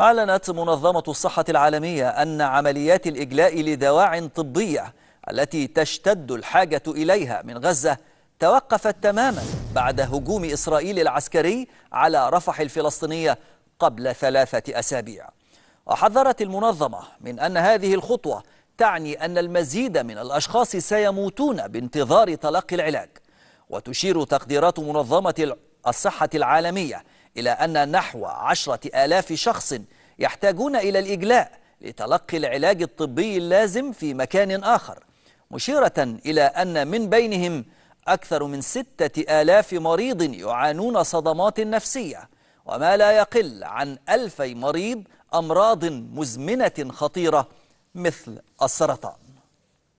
أعلنت منظمة الصحة العالمية أن عمليات الإجلاء لدواع طبية التي تشتد الحاجة إليها من غزة توقفت تماما بعد هجوم إسرائيل العسكري على رفح الفلسطينية قبل ثلاثة أسابيع وحذرت المنظمة من أن هذه الخطوة تعني أن المزيد من الأشخاص سيموتون بانتظار تلقي العلاج وتشير تقديرات منظمة الصحة العالمية إلى أن نحو عشرة آلاف شخص يحتاجون إلى الإجلاء لتلقي العلاج الطبي اللازم في مكان آخر مشيرة إلى أن من بينهم أكثر من ستة آلاف مريض يعانون صدمات نفسية وما لا يقل عن ألفي مريض أمراض مزمنة خطيرة مثل السرطان